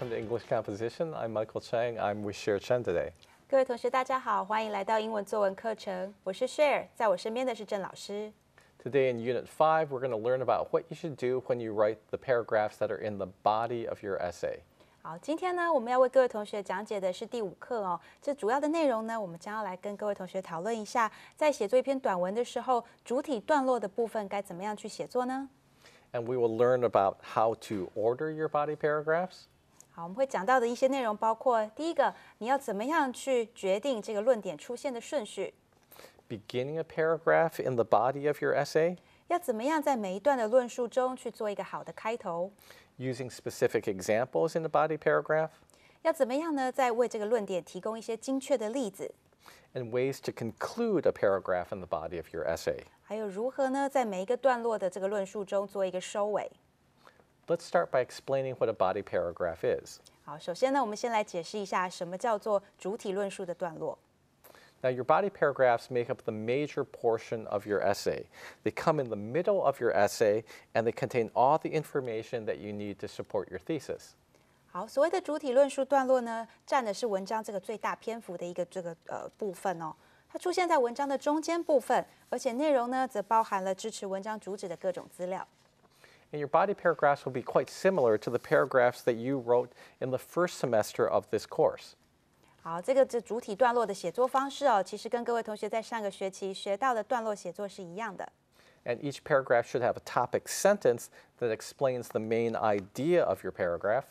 welcome to English Composition. I'm Michael Chang. I'm with Share Chen today. 各位同学，大家好，欢迎来到英文作文课程。我是 Share，在我身边的是郑老师。Today in Unit 5, we're going to learn about what you should do when you write the paragraphs that are in the body of your essay. 好，今天呢，我们要为各位同学讲解的是第五课哦。这主要的内容呢，我们将要来跟各位同学讨论一下，在写作一篇短文的时候，主体段落的部分该怎么样去写作呢？And we will learn about how to order your body paragraphs. 好，我们会讲到的一些内容包括：第一个，你要怎么样去决定这个论点出现的顺序？Beginning a paragraph in the body of your essay. 要怎么样在每一段的论述中去做一个好的开头？Using specific examples in the body paragraph. 要怎么样呢？在为这个论点提供一些精确的例子？And ways to conclude a paragraph in the body of your essay. 还有如何呢？在每一个段落的这个论述中做一个收尾。Let's start by explaining what a body paragraph is. 好，首先呢，我们先来解释一下什么叫做主体论述的段落。Now, your body paragraphs make up the major portion of your essay. They come in the middle of your essay and they contain all the information that you need to support your thesis. 好，所谓的主体论述段落呢，占的是文章这个最大篇幅的一个这个呃部分哦。它出现在文章的中间部分，而且内容呢，则包含了支持文章主旨的各种资料。and your body paragraphs will be quite similar to the paragraphs that you wrote in the first semester of this course. 好，这个这主体段落的写作方式哦，其实跟各位同学在上个学期学到的段落写作是一样的。And each paragraph should have a topic sentence that explains the main idea of your paragraph.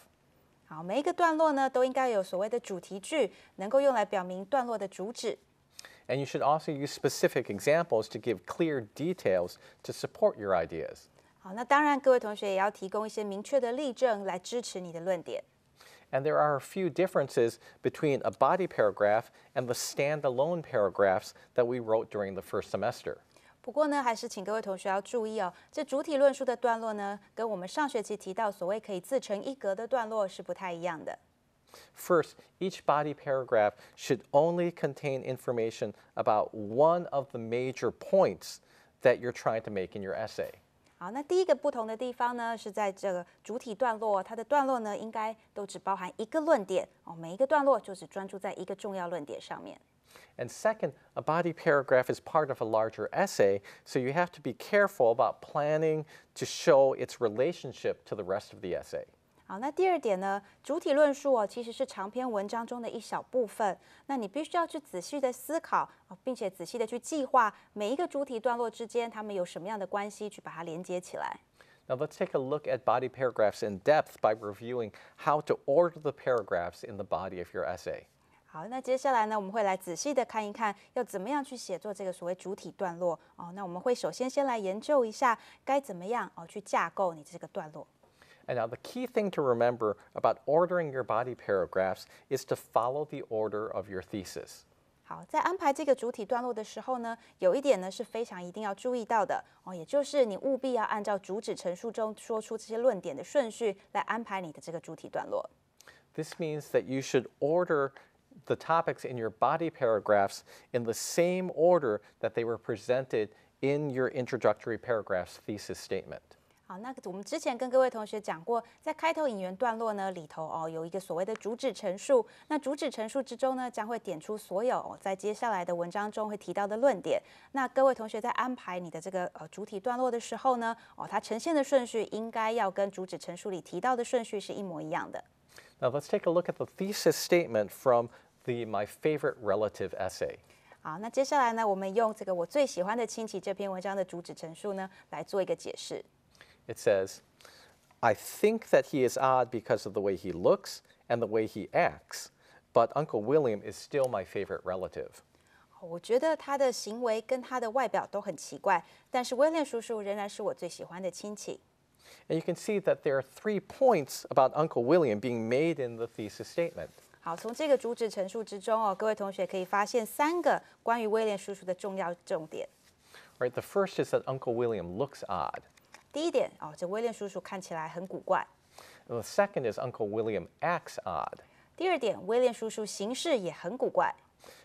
好，每一个段落呢都应该有所谓的主题句，能够用来表明段落的主旨。And you should also use specific examples to give clear details to support your ideas. 好，那当然，各位同学也要提供一些明确的例证来支持你的论点。And there are a few differences between a body paragraph and the standalone paragraphs that we wrote during the first semester. 不过呢，还是请各位同学要注意哦，这主体论述的段落呢，跟我们上学期提到所谓可以自成一格的段落是不太一样的。First, each body paragraph should only contain information about one of the major points that you're trying to make in your essay. 好，那第一个不同的地方呢，是在这个主体段落，它的段落呢应该都只包含一个论点哦，每一个段落就只专注在一个重要论点上面。And second, a body paragraph is part of a larger essay, so you have to be careful about planning to show its relationship to the rest of the essay. 好，那第二点呢，主体论述哦，其实是长篇文章中的一小部分。那你必须要去仔细的思考并且仔细的去计划每一个主体段落之间它们有什么样的关系，去把它连接起来。Now let's take a look at body paragraphs in depth by reviewing how to order the paragraphs in the body of your essay。好，那接下来呢，我们会来仔细的看一看要怎么样去写作这个所谓主体段落哦。那我们会首先先来研究一下该怎么样哦去架构你这个段落。And now the key thing to remember about ordering your body paragraphs is to follow the order of your thesis. 好，在安排这个主体段落的时候呢，有一点呢是非常一定要注意到的哦，也就是你务必要按照主旨陈述中说出这些论点的顺序来安排你的这个主体段落。This means that you should order the topics in your body paragraphs in the same order that they were presented in your introductory paragraphs thesis statement. 好，那我们之前跟各位同学讲过，在开头引言段落呢里头哦，有一个所谓的主旨陈述。那主旨陈述之中呢，将会点出所有在接下来的文章中会提到的论点。那各位同学在安排你的这个呃主体段落的时候呢，哦，它呈现的顺序应该要跟主旨陈述里提到的顺序是一模一样的。Now let's take a look at the thesis statement from the my favorite relative essay。好，那接下来呢，我们用这个我最喜欢的亲戚这篇文章的主旨陈述呢，来做一个解释。It says, I think that he is odd because of the way he looks and the way he acts, but Uncle William is still my favorite relative. 我觉得他的行为跟他的外表都很奇怪，但是威廉叔叔仍然是我最喜欢的亲戚。And you can see that there are three points about Uncle William being made in the thesis statement. 好，从这个主旨陈述之中哦，各位同学可以发现三个关于威廉叔叔的重要重点。Right, the first is that Uncle William looks odd. 第一点哦，这威廉叔叔看起来很古怪。The second is Uncle William acts odd. 第二点，威廉叔叔行事也很古怪。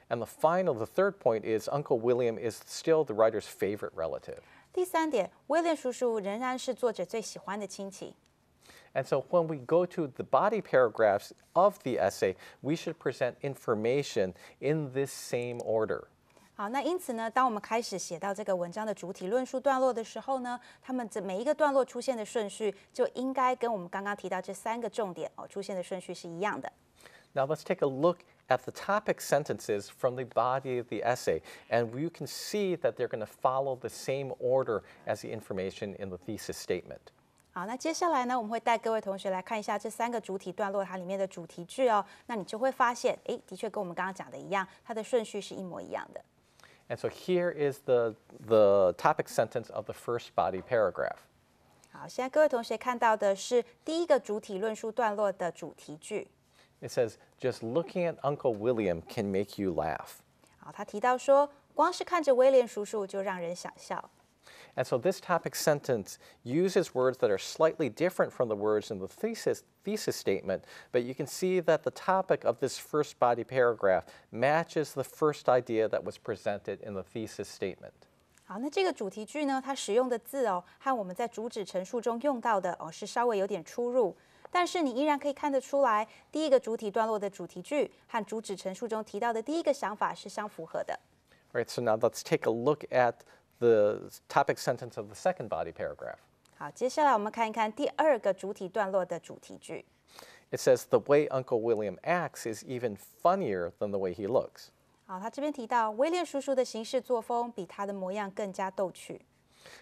And the final, the third point is Uncle William is still the writer's favorite relative. 第三点，威廉叔叔仍然是作者最喜欢的亲戚。And so when we go to the body paragraphs of the essay, we should present information in this same order. 好，那因此呢，当我们开始写到这个文章的主体论述段落的时候呢，它们这每一个段落出现的顺序就应该跟我们刚刚提到这三个重点哦出现的顺序是一样的。Now let's take a look at the topic sentences from the body of the essay, and you can see that they're going to follow the same order as the information in the thesis statement. 好，那接下来呢，我们会带各位同学来看一下这三个主体段落它里面的主题句哦，那你就会发现，哎，的确跟我们刚刚讲的一样，它的顺序是一模一样的。And so here is the, the topic sentence of the first body paragraph. 好，现在各位同学看到的是第一个主体论述段落的主题句。It says, "Just looking at Uncle William can make you laugh." 好，他提到说，光是看着威廉叔叔就让人想笑。and so this topic sentence uses words that are slightly different from the words in the thesis, thesis statement, but you can see that the topic of this first body paragraph matches the first idea that was presented in the thesis statement. 好，那这个主题句呢，它使用的字哦，和我们在主旨陈述中用到的哦，是稍微有点出入。但是你依然可以看得出来，第一个主体段落的主题句和主旨陈述中提到的第一个想法是相符合的。Right, so now let's take a look at the topic sentence of the second body paragraph. It says the way Uncle William acts is even funnier than the way he looks.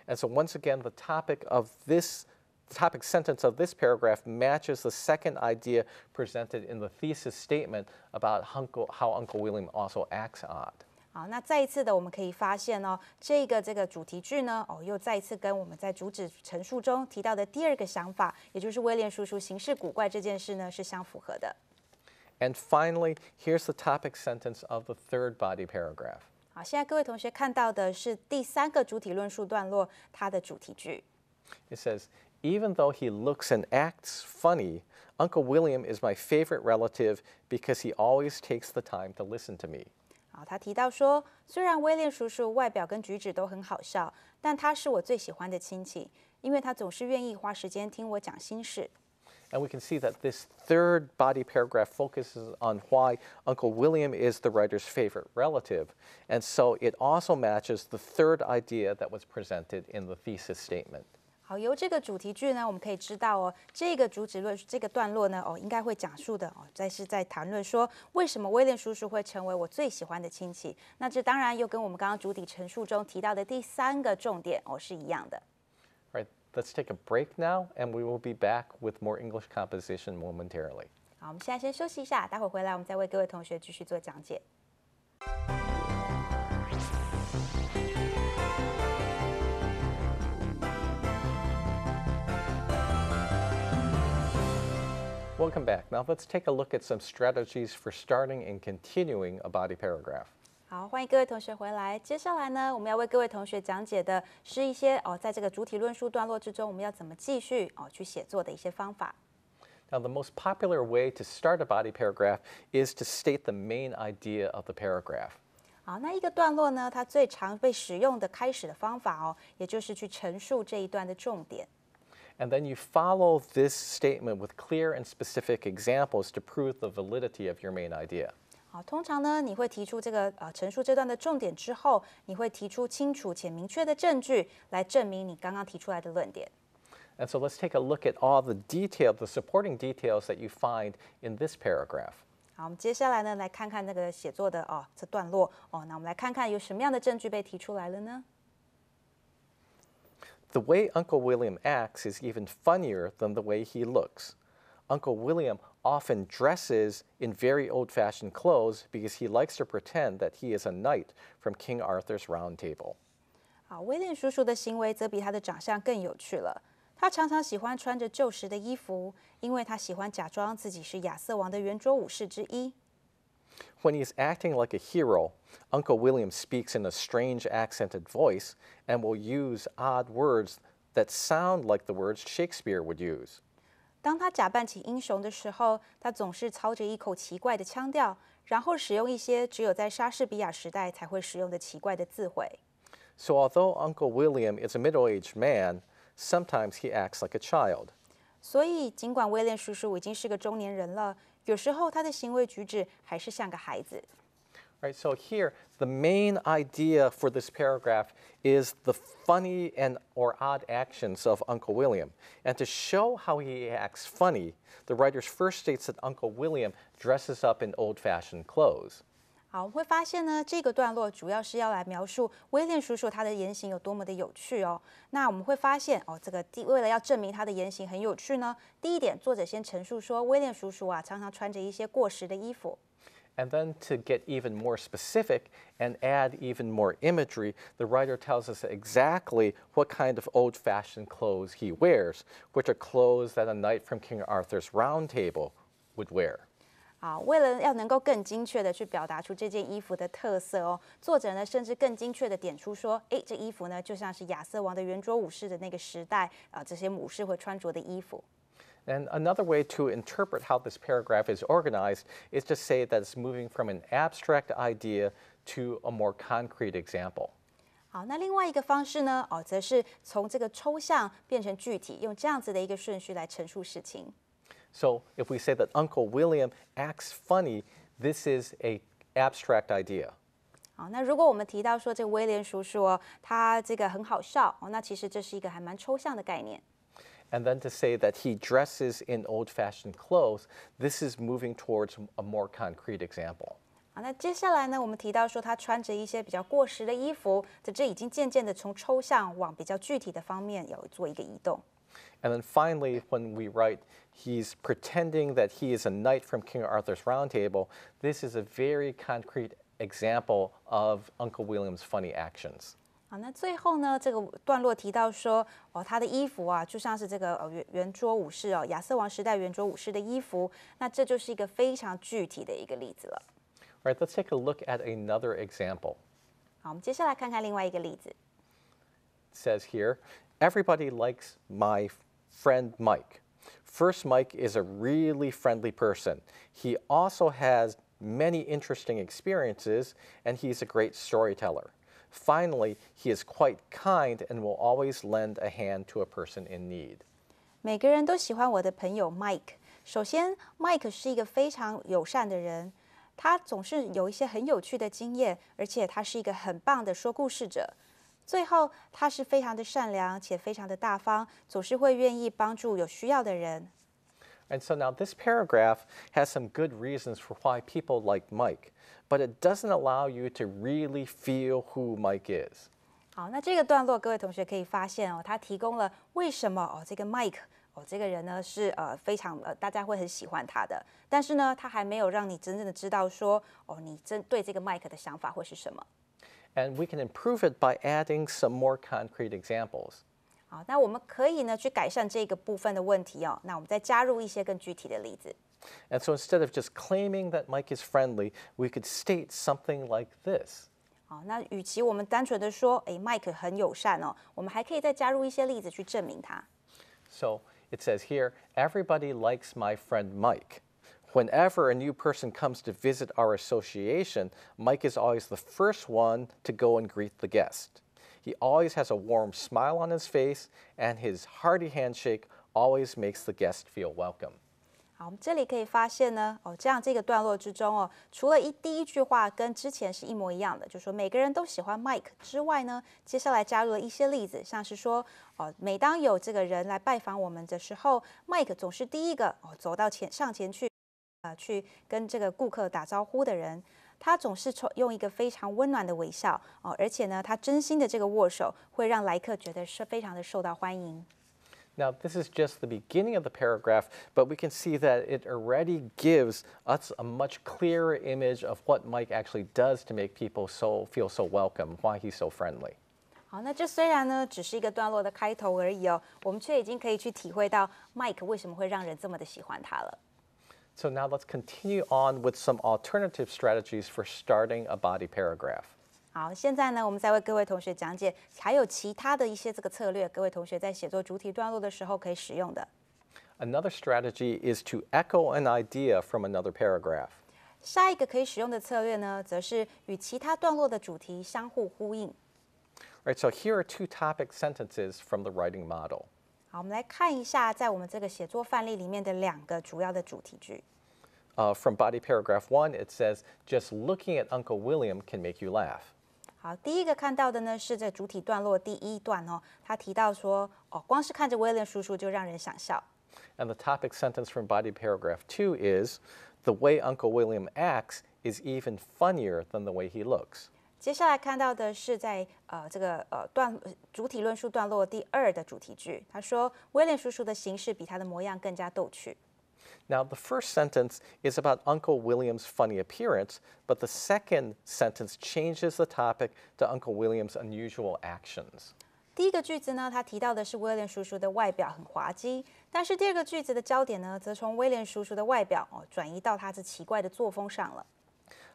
And so once again, the topic of this the topic sentence of this paragraph matches the second idea presented in the thesis statement about how Uncle William also acts odd. And finally, here's the topic sentence of the third body paragraph. 好，现在各位同学看到的是第三个主体论述段落它的主题句。It says, even though he looks and acts funny, Uncle William is my favorite relative because he always takes the time to listen to me. 好，他提到说，虽然威廉叔叔外表跟举止都很好笑，但他是我最喜欢的亲戚，因为他总是愿意花时间听我讲心事。And we can see that this third body paragraph focuses on why Uncle William is the writer's favorite relative. And so it also matches the third idea that was presented in the thesis statement. 好，由这个主题句呢，我们可以知道哦，这个主旨论这个段落呢，哦，应该会讲述的哦，在是在谈论说为什么威廉叔叔会成为我最喜欢的亲戚。那这当然又跟我们刚刚主体陈述中提到的第三个重点哦是一样的。All right, let's take a break now, and we will be back with more English composition momentarily. 好，我们现在先休息一下，待会回来我们再为各位同学继续做讲解。Welcome back. Now let's take a look at some strategies for starting and continuing a body paragraph. 好，欢迎各位同学回来。接下来呢，我们要为各位同学讲解的是一些哦，在这个主体论述段落之中，我们要怎么继续哦去写作的一些方法。Now, the most popular way to start a body paragraph is to state the main idea of the paragraph. 好，那一个段落呢，它最常被使用的开始的方法哦，也就是去陈述这一段的重点。and then you follow this statement with clear and specific examples to prove the validity of your main idea. 好，通常呢，你会提出这个呃陈述这段的重点之后，你会提出清楚且明确的证据来证明你刚刚提出来的论点。And so let's take a look at all the detail, the supporting details that you find in this paragraph. 好，我们接下来呢，来看看那个写作的哦这段落哦，那我们来看看有什么样的证据被提出来了呢？the way Uncle William acts is even funnier than the way he looks. Uncle William often dresses in very old fashioned clothes because he likes to pretend that he is a knight from King Arthur's Round Table. 啊，威廉叔叔的行为则比他的长相更有趣了。他常常喜欢穿着旧时的衣服，因为他喜欢假装自己是亚瑟王的圆桌武士之一。when he is acting like a hero, Uncle William speaks in a strange accented voice and will use odd words that sound like the words Shakespeare would use. 当他假扮起英雄的时候，他总是操着一口奇怪的腔调，然后使用一些只有在莎士比亚时代才会使用的奇怪的字汇。So although Uncle William is a middle-aged man, sometimes he acts like a child. 所以，尽管威廉叔叔已经是个中年人了，有时候他的行为举止还是像个孩子。Right, so here the main idea for this paragraph is the funny and or odd actions of Uncle William. And to show how he acts funny, the writer first states that Uncle William dresses up in old-fashioned clothes. 好，我们会发现呢，这个段落主要是要来描述威廉叔叔他的言行有多么的有趣哦。那我们会发现哦，这个第为了要证明他的言行很有趣呢，第一点，作者先陈述说，威廉叔叔啊，常常穿着一些过时的衣服。And then to get even more specific and add even more imagery, the writer tells us exactly what kind of old fashioned clothes he wears, which are clothes that a knight from King Arthur's Round Table would wear. 啊，为了要能够更精确的去表达出这件衣服的特色哦，作者呢甚至更精确的点出说，哎，这衣服呢就像是亚瑟王的圆桌武士的那个时代啊，这些武士会穿着的衣服。And another way to interpret how this paragraph is organized is to say that it's moving from an abstract idea to a more concrete example. 好，那另外一个方式呢，哦，则是从这个抽象变成具体，用这样子的一个顺序来陈述事情。So if we say that Uncle William acts funny, this is a abstract idea. 好，那如果我们提到说这威廉叔叔哦，他这个很好笑哦，那其实这是一个还蛮抽象的概念。And then to say that he dresses in old-fashioned clothes, this is moving towards a more concrete example. 好，那接下来呢，我们提到说他穿着一些比较过时的衣服，这这已经渐渐的从抽象往比较具体的方面有做一个移动。and then finally, when we write, he's pretending that he is a knight from King Arthur's Round Table, this is a very concrete example of Uncle William's funny actions. 好，那最后呢？这个段落提到说，哦，他的衣服啊，就像是这个呃圆圆桌武士哦，亚瑟王时代圆桌武士的衣服。那这就是一个非常具体的一个例子了。All right, let's take a look at another example. 好，我们接下来看看另外一个例子。Says here, Everybody likes my friend Mike. First Mike is a really friendly person. He also has many interesting experiences and he's a great storyteller. Finally, he is quite kind and will always lend a hand to a person in need. 每个人都喜欢我的朋友 Mike。首先，Mike 是一个非常友善的人，他总是有一些很有趣的经验，而且他是一个很棒的说故事者。最后，他是非常的善良且非常的大方，总是会愿意帮助有需要的人。And so now this paragraph has some good reasons for why people like Mike, but it doesn't allow you to really feel who Mike is. 好，那这个段落，各位同学可以发现哦，他提供了为什么哦这个 Mike 哦这个人呢是呃非常呃大家会很喜欢他的，但是呢，他还没有让你真正的知道说哦你真对这个 Mike 的想法会是什么。and we can improve it by adding some more concrete examples. 好，那我们可以呢去改善这个部分的问题哦。那我们再加入一些更具体的例子。And so instead of just claiming that Mike is friendly, we could state something like this. 好，那与其我们单纯的说，哎，Mike 很友善哦，我们还可以再加入一些例子去证明他。So it says here, everybody likes my friend Mike whenever a new person comes to visit our association, Mike is always the first one to go and greet the guest. He always has a warm smile on his face, and his hearty handshake always makes the guest feel welcome. 好，我们这里可以发现呢，哦，这样这个段落之中哦，除了一第一句话跟之前是一模一样的，就说每个人都喜欢 Mike 之外呢，接下来加入了一些例子，像是说，哦，每当有这个人来拜访我们的时候，Mike 总是第一个哦走到前上前去啊，去跟这个顾客打招呼的人，他总是用一个非常温暖的微笑哦，而且呢，他真心的这个握手会让来客觉得是非常的受到欢迎。Now this is just the beginning of the paragraph, but we can see that it already gives us a much clearer image of what Mike actually does to make people so feel so welcome. Why he's so friendly? 好，那这虽然呢只是一个段落的开头而已哦，我们却已经可以去体会到 Mike 为什么会让人这么的喜欢他了。So now let's continue on with some alternative strategies for starting a body paragraph. 好，现在呢，我们再为各位同学讲解还有其他的一些这个策略，各位同学在写作主体段落的时候可以使用的。Another strategy is to echo an idea from another paragraph. 下一个可以使用的策略呢，则是与其他段落的主题相互呼应。Right, so here are two topic sentences from the writing model. 好，我们来看一下在我们这个写作范例里面的两个主要的主题句。Uh, from body paragraph one, it says, just looking at Uncle William can make you laugh. 好，第一个看到的呢是这主体段落第一段哦，他提到说，哦，光是看着 William 叔叔就让人想笑。And the topic sentence from body paragraph two is, the way Uncle William acts is even funnier than the way he looks. 接下来看到的是在呃这个呃段主体论述段落第二的主题句，他说威廉叔叔的形式比他的模样更加逗趣。Now the first sentence is about Uncle William's funny appearance, but the second sentence changes the topic to Uncle William's unusual actions. 第一个句子呢，他提到的是威廉叔叔的外表很滑稽，但是第二个句子的焦点呢，则从威廉叔叔的外表哦转移到他这奇怪的作风上了。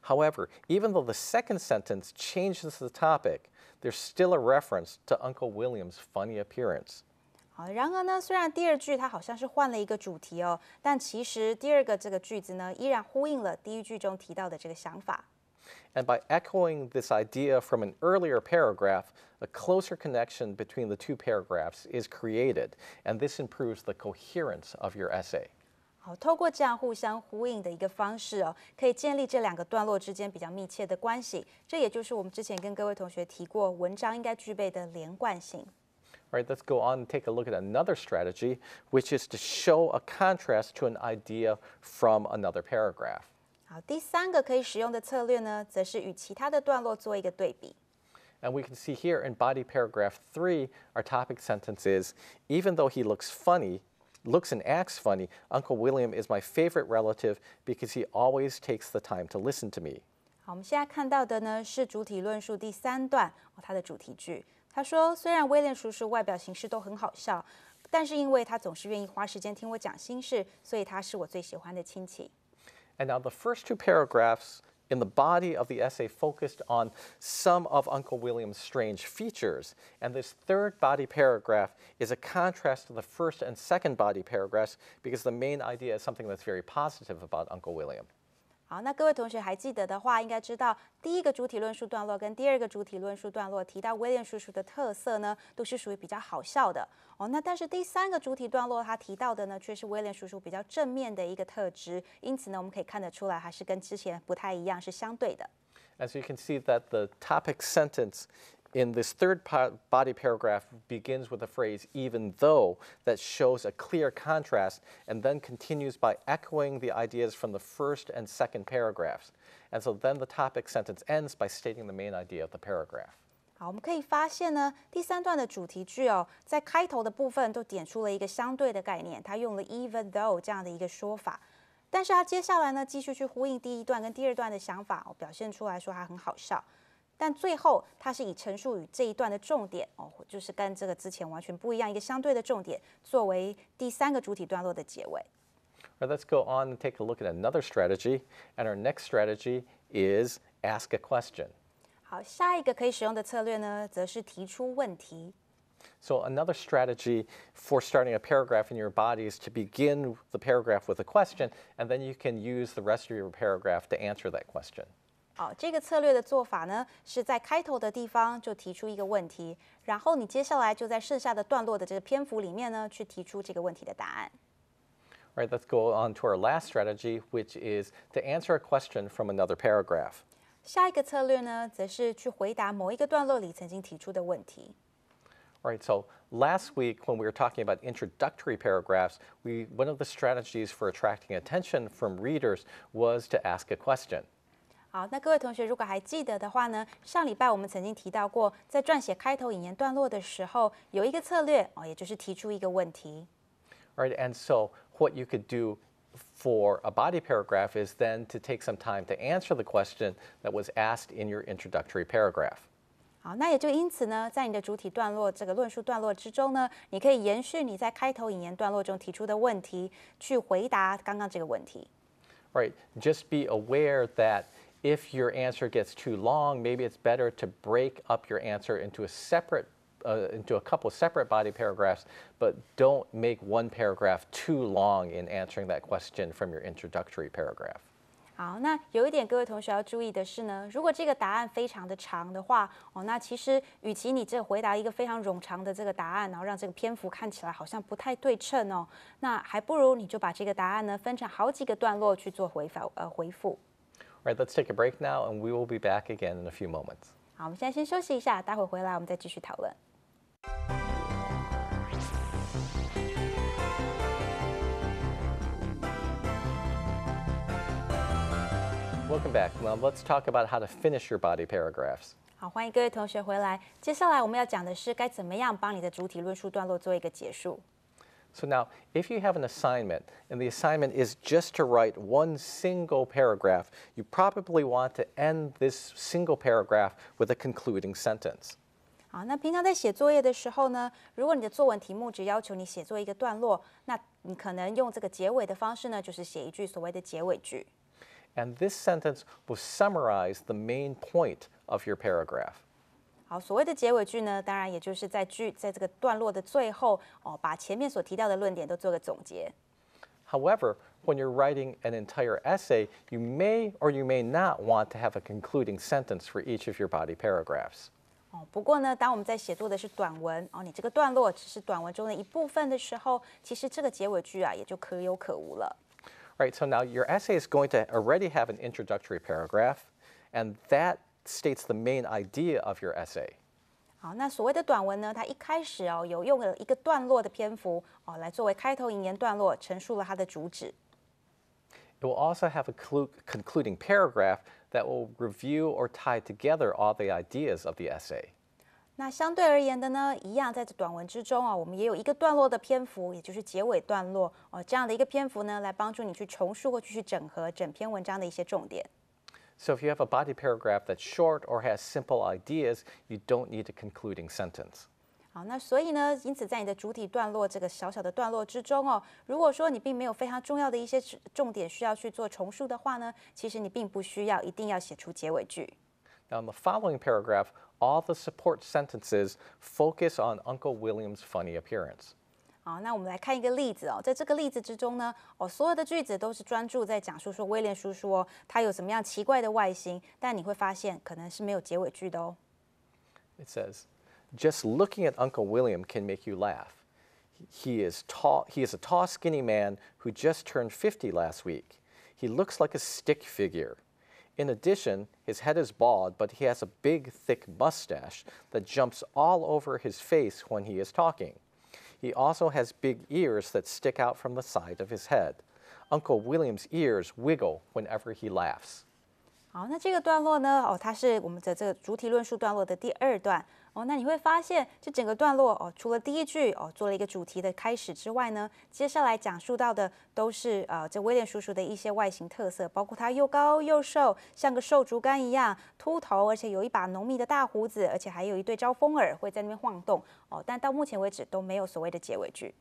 However, even though the second sentence changes the topic, there's still a reference to Uncle William's funny appearance. 好，然而呢，虽然第二句它好像是换了一个主题哦，但其实第二个这个句子呢，依然呼应了第一句中提到的这个想法。And by echoing this idea from an earlier paragraph, a closer connection between the two paragraphs is created, and this improves the coherence of your essay. 好，通过这样互相呼应的一个方式哦，可以建立这两个段落之间比较密切的关系。这也就是我们之前跟各位同学提过，文章应该具备的连贯性。All Right, let's go on and take a look at another strategy, which is to show a contrast to an idea from another paragraph. 好，第三个可以使用的策略呢，则是与其他的段落做一个对比。And we can see here in body paragraph three, our topic sentence is, even though he looks funny. looks and acts funny, Uncle William is my favorite relative because he always takes the time to listen to me. 好，我们现在看到的呢是主体论述第三段哦，它的主题句。他说，虽然威廉叔叔外表形式都很好笑，但是因为他总是愿意花时间听我讲心事，所以他是我最喜欢的亲戚。And now the first two paragraphs in the body of the essay focused on some of Uncle William's strange features. And this third body paragraph is a contrast to the first and second body paragraphs because the main idea is something that's very positive about Uncle William. 好，那各位同学还记得的话，应该知道第一个主体论述段落跟第二个主体论述段落提到威廉叔叔的特色呢，都是属于比较好笑的哦。那但是第三个主体段落他提到的呢，却是威廉叔叔比较正面的一个特质，因此呢，我们可以看得出来，还是跟之前不太一样，是相对的。As you can see that the topic sentence. in this third body paragraph begins with the phrase even though that shows a clear contrast and then continues by echoing the ideas from the first and second paragraphs. And so then the topic sentence ends by stating the main idea of the paragraph. 好，我们可以发现呢，第三段的主题句哦，在开头的部分都点出了一个相对的概念，它用了 even though 这样的一个说法，但是它接下来呢，继续去呼应第一段跟第二段的想法，哦、表现出来说它很好笑。但最后它是以陈述语这一段的重点哦，就是跟这个之前完全不一样一个相对的重点作为第三个主体段落的结尾。All right, let's go on and take a look at another strategy. And our next strategy is ask a question. 好，下一个可以使用的策略呢，则是提出问题。So another strategy for starting a paragraph in your body is to begin the paragraph with a question, and then you can use the rest of your paragraph to answer that question. 好、哦，这个策略的做法呢，是在开头的地方就提出一个问题，然后你接下来就在剩下的段落的这个篇幅里面呢，去提出这个问题的答案。All right, let's go on to our last strategy, which is to answer a question from another paragraph. 下一个策略呢，则是去回答某一个段落里曾经提出的问题。All right, so last week when we were talking about introductory paragraphs, we one of the strategies for attracting attention from readers was to ask a question. 好，那各位同学如果还记得的话呢，上礼拜我们曾经提到过，在撰写开头引言段落的时候，有一个策略哦，也就是提出一个问题。Right, and so what you could do for a body paragraph is then to take some time to answer the question that was asked in your introductory paragraph. 好，那也就因此呢，在你的主体段落这个论述段落之中呢，你可以延续你在开头引言段落中提出的问题，去回答刚刚这个问题。Right, just be aware that if your answer gets too long, maybe it's better to break up your answer into a separate uh, into a couple separate body paragraphs, but don't make one paragraph too long in answering that question from your introductory paragraph. 好，那有一点各位同学要注意的是呢，如果这个答案非常的长的话，哦，那其实与其你这回答一个非常冗长的这个答案，然后让这个篇幅看起来好像不太对称哦，那还不如你就把这个答案呢分成好几个段落去做回复呃回复。right, let's take a break now, and we will be back again in a few moments. 好，我们现在先休息一下，待会回来我们再继续讨论。Welcome back. Well, let's talk about how to finish your body paragraphs. 好，欢迎各位同学回来。接下来我们要讲的是该怎么样帮你的主体论述段落做一个结束。so now, if you have an assignment, and the assignment is just to write one single paragraph, you probably want to end this single paragraph with a concluding sentence. And this sentence will summarize the main point of your paragraph. 好，所谓的结尾句呢，当然也就是在句在这个段落的最后哦，把前面所提到的论点都做个总结。However, when you're writing an entire essay, you may or you may not want to have a concluding sentence for each of your body paragraphs. 哦，不过呢，当我们在写作的是短文哦，你这个段落只是短文中的一部分的时候，其实这个结尾句啊，也就可有可无了。Right, so now your essay is going to already have an introductory paragraph, and that states the main idea of your essay. 好，那所谓的短文呢，它一开始哦有用了一个段落的篇幅哦来作为开头引言段落，陈述了它的主旨。It will also have a concluding paragraph that will review or tie together all the ideas of the essay. 那相对而言的呢，一样在这短文之中啊，我们也有一个段落的篇幅，也就是结尾段落哦，这样的一个篇幅呢，来帮助你去重述或去整合整篇文章的一些重点。so if you have a body paragraph that's short or has simple ideas, you don't need a concluding sentence. 好，那所以呢，因此在你的主体段落这个小小的段落之中哦，如果说你并没有非常重要的一些重点需要去做重述的话呢，其实你并不需要一定要写出结尾句。Now in the following paragraph, all the support sentences focus on Uncle William's funny appearance. 好，那我们来看一个例子哦，在这个例子之中呢，哦，所有的句子都是专注在讲述说威廉叔叔哦，他有什么样奇怪的外形，但你会发现可能是没有结尾句的哦。It says, just looking at Uncle William can make you laugh. He is tall. He is a tall, skinny man who just turned 50 last week. He looks like a stick figure. In addition, his head is bald, but he has a big, thick mustache that jumps all over his face when he is talking. He also has big ears that stick out from the side of his head. Uncle William's ears wiggle whenever he laughs. 好，那这个段落呢？哦，它是我们的这个主体论述段落的第二段。哦，那你会发现，这整个段落哦，除了第一句哦，做了一个主题的开始之外呢，接下来讲述到的都是呃，这威廉叔叔的一些外形特色，包括他又高又瘦，像个瘦竹竿一样，秃头，而且有一把浓密的大胡子，而且还有一对招风耳会在那边晃动。哦，但到目前为止都没有所谓的结尾句。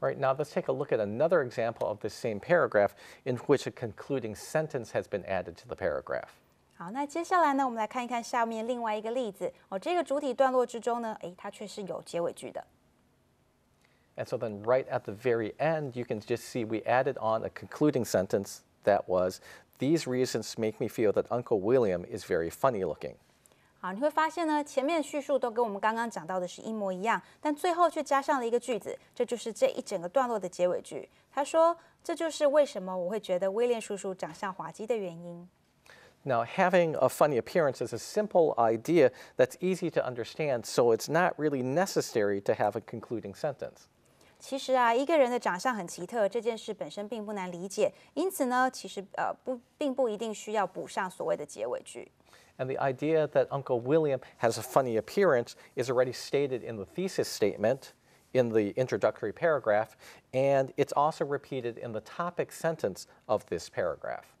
Right now, let's take a look at another example of the same paragraph in which a concluding sentence has been added to the paragraph. 好，那接下来呢？我们来看一看下面另外一个例子哦。这个主体段落之中呢，哎，它却是有结尾句的。And so then, right at the very end, you can just see we added on a concluding sentence that was, "These reasons make me feel that Uncle William is very funny-looking." 好，你会发现呢，前面叙述都跟我们刚刚讲到的是一模一样，但最后却加上了一个句子，这就是这一整个段落的结尾句。他说，这就是为什么我会觉得威廉叔叔长相滑稽的原因。Now, having a funny appearance is a simple idea that's easy to understand, so it's not really necessary to have a concluding sentence. 其实啊，一个人的长相很奇特，这件事本身并不难理解，因此呢，其实呃不，并不一定需要补上所谓的结尾句。And the idea that Uncle William has a funny appearance is already stated in the thesis statement in the introductory paragraph, and it's also repeated in the topic sentence of this paragraph.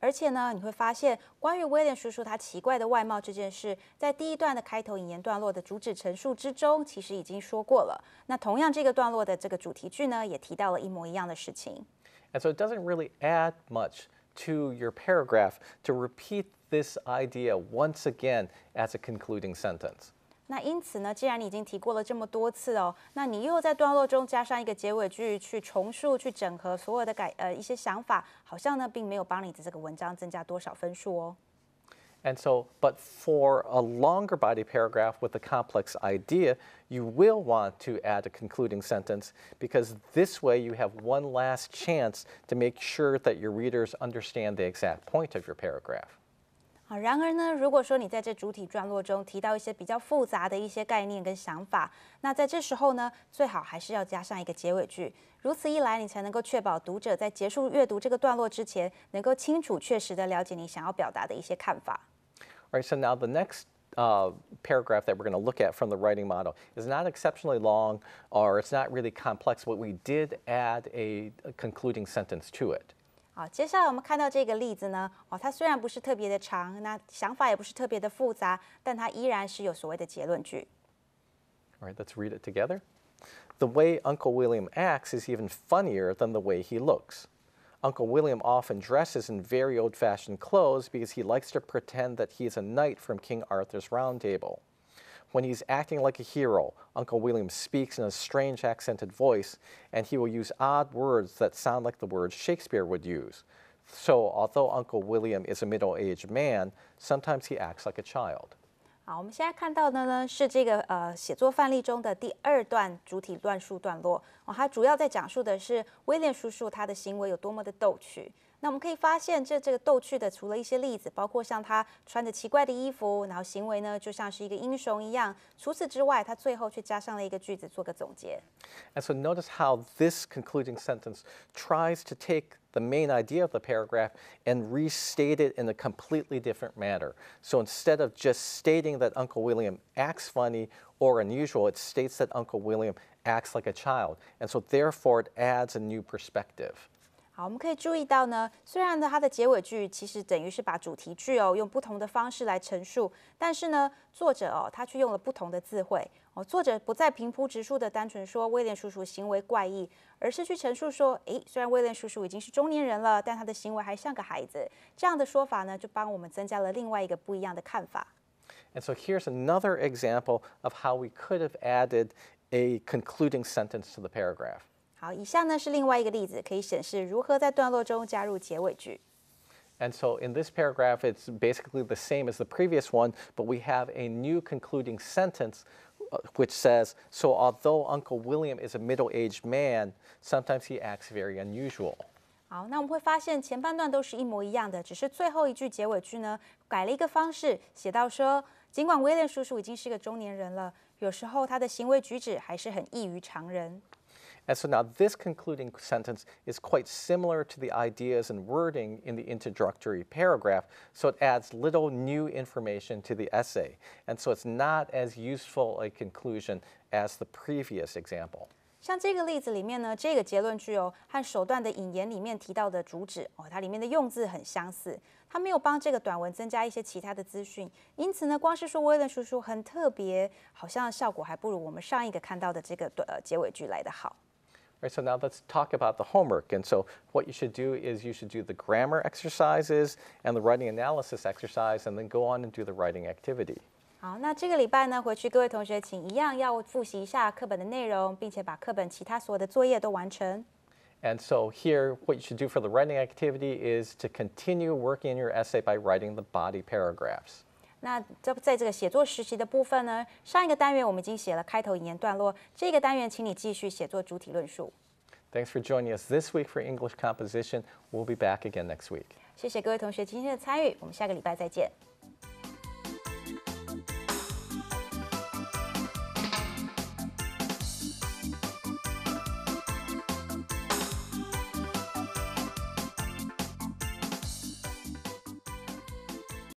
而且呢，你会发现，关于威廉叔叔他奇怪的外貌这件事，在第一段的开头引言段落的主旨陈述之中，其实已经说过了。那同样，这个段落的这个主题句呢，也提到了一模一样的事情。And so it doesn't really add much to your paragraph to repeat this idea once again as a concluding sentence. 那因此呢，既然你已经提过了这么多次哦，那你又在段落中加上一个结尾句去重述、去整合所有的改呃一些想法，好像呢并没有帮你的这个文章增加多少分数哦。And so, but for a longer body paragraph with a complex idea, you will want to add a concluding sentence because this way you have one last chance to make sure that your readers understand the exact point of your paragraph. 啊，然而呢，如果说你在这主体段落中提到一些比较复杂的一些概念跟想法，那在这时候呢，最好还是要加上一个结尾句。如此一来，你才能够确保读者在结束阅读这个段落之前，能够清楚、确实的了解你想要表达的一些看法。Alright, so now the next uh paragraph that we're going to look at from the writing model is not exceptionally long or it's not really complex. But we did add a concluding sentence to it. 好，接下来我们看到这个例子呢，哦，它虽然不是特别的长，那想法也不是特别的复杂，但它依然是有所谓的结论句。All right, let's read it together. The way Uncle William acts is even funnier than the way he looks. Uncle William often dresses in very old fashioned clothes because he likes to pretend that he is a knight from King Arthur's Round Table. When he's acting like a hero, Uncle William speaks in a strange accented voice, and he will use odd words that sound like the words Shakespeare would use. So, although Uncle William is a middle aged man, sometimes he acts like a child. 那我们可以发现，这这个逗趣的，除了一些例子，包括像他穿着奇怪的衣服，然后行为呢就像是一个英雄一样。除此之外，他最后却加上了一个句子，做个总结。And so notice how this concluding sentence tries to take the main idea of the paragraph and restate it in a completely different manner. So instead of just stating that Uncle William acts funny or unusual, it states that Uncle William acts like a child. And so therefore it adds a new perspective. 好，我们可以注意到呢，虽然呢它的结尾句其实等于是把主题句哦用不同的方式来陈述，但是呢作者哦他却用了不同的字汇哦，作者不再平铺直述的单纯说威廉叔叔行为怪异，而是去陈述说，诶，虽然威廉叔叔已经是中年人了，但他的行为还像个孩子，这样的说法呢就帮我们增加了另外一个不一样的看法。And so here's another example of how we could have added a concluding sentence to the paragraph. 好，以下呢是另外一个例子，可以显示如何在段落中加入结尾句。And so in this paragraph, it's basically the same as the previous one, but we have a new concluding sentence which says, "So although Uncle William is a middle-aged man, sometimes he acts very unusual." 好，那我们会发现前半段都是一模一样的，只是最后一句结尾句呢改了一个方式，写到说，尽管威廉叔叔已经是个中年人了，有时候他的行为举止还是很异于常人。And so now this concluding sentence is quite similar to the ideas and wording in the introductory paragraph, so it adds little new information to the essay. And so it's not as useful a conclusion as the previous example. 像这个例子里面呢，这个结论句哦和首段的引言里面提到的主旨哦，它里面的用字很相似，它没有帮这个短文增加一些其他的资讯，因此呢，光是说威廉叔叔很特别，好像效果还不如我们上一个看到的这个短、呃、结尾句来的好。Right, so now let's talk about the homework. And so what you should do is you should do the grammar exercises and the writing analysis exercise and then go on and do the writing activity. 好，那这个礼拜呢，回去各位同学请一样要复习一下课本的内容，并且把课本其他所有的作业都完成。And so here, what you should do for the writing activity is to continue working in your essay by writing the body paragraphs. 那在在这个写作实习的部分呢，上一个单元我们已经写了开头引言段落，这个单元请你继续写作主体论述。Thanks for joining us this week for English composition. We'll be back again next week. 谢谢各位同学今天的参与，我们下个礼拜再见。